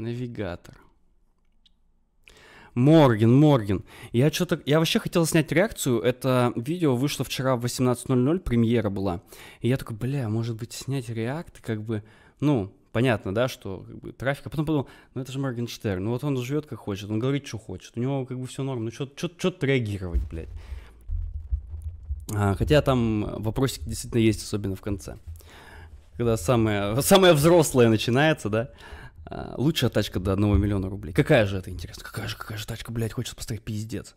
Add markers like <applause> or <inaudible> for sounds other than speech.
Навигатор. Морген, Морген. Я что-то... Я вообще хотел снять реакцию. Это видео вышло вчера в 18.00, премьера была. И я такой, бля, может быть, снять реакт, как бы... Ну, понятно, да, что как бы, трафик. А потом подумал, ну это же Моргенштерн. Ну вот он живет как хочет, он говорит, что хочет. У него как бы все норм. Ну что-то реагировать, блядь. А, хотя там вопросики действительно есть, особенно в конце. Когда самое, <laughs> самое взрослое начинается, да. А, лучшая тачка до 1 миллиона рублей. Какая же это, интересно? Какая же, какая же тачка, блядь, хочется поставить пиздец.